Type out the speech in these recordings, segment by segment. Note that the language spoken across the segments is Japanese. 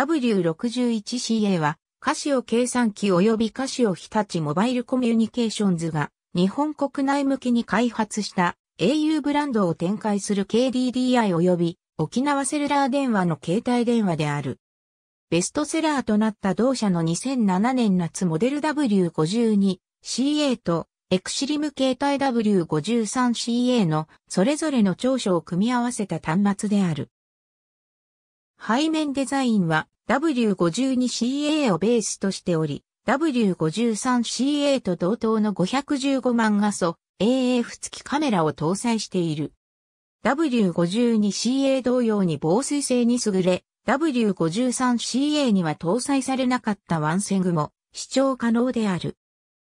W61CA は、カシオ計算機及びカシオ日立モバイルコミュニケーションズが日本国内向けに開発した au ブランドを展開する KDDI 及び沖縄セルラー電話の携帯電話である。ベストセラーとなった同社の2007年夏モデル W52CA とエクシリム携帯 W53CA のそれぞれの長所を組み合わせた端末である。背面デザインは W52CA をベースとしており、W53CA と同等の515万画素 AF 付きカメラを搭載している。W52CA 同様に防水性に優れ、W53CA には搭載されなかったワンセグも視聴可能である。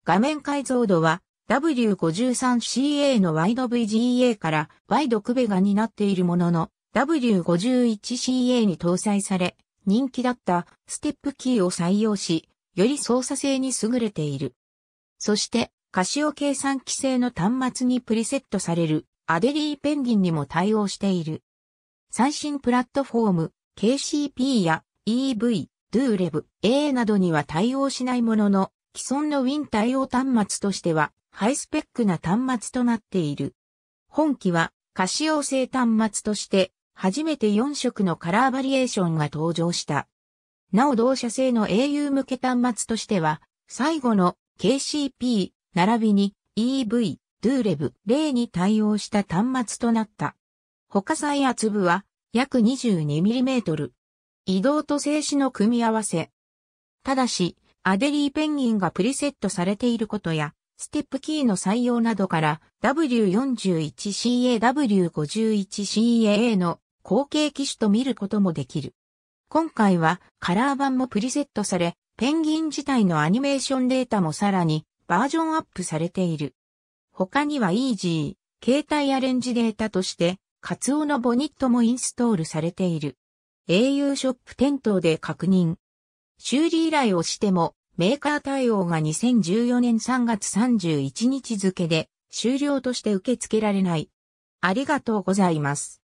画面解像度は W53CA のワイド VGA からワイドクベが担っているものの、W51CA に搭載され、人気だったステップキーを採用し、より操作性に優れている。そして、カシオ計算規制の端末にプリセットされるアデリーペンギンにも対応している。最新プラットフォーム KCP や EV、DoLev、A などには対応しないものの、既存の Win 対応端末としてはハイスペックな端末となっている。本機はカシオ製端末として初めて4色のカラーバリエーションが登場した。なお同社製の au 向け端末としては、最後の KCP 並びに EV、d ゥー e v 例に対応した端末となった。他最圧部は約 22mm。移動と静止の組み合わせ。ただし、アデリーペンギンがプリセットされていることや、ステップキーの採用などから W41CAW51CAA の後継機種と見ることもできる。今回はカラー版もプリセットされ、ペンギン自体のアニメーションデータもさらにバージョンアップされている。他にはイージー、携帯アレンジデータとして、カツオのボニットもインストールされている。au ショップ店頭で確認。修理依頼をしても、メーカー対応が2014年3月31日付で終了として受け付けられない。ありがとうございます。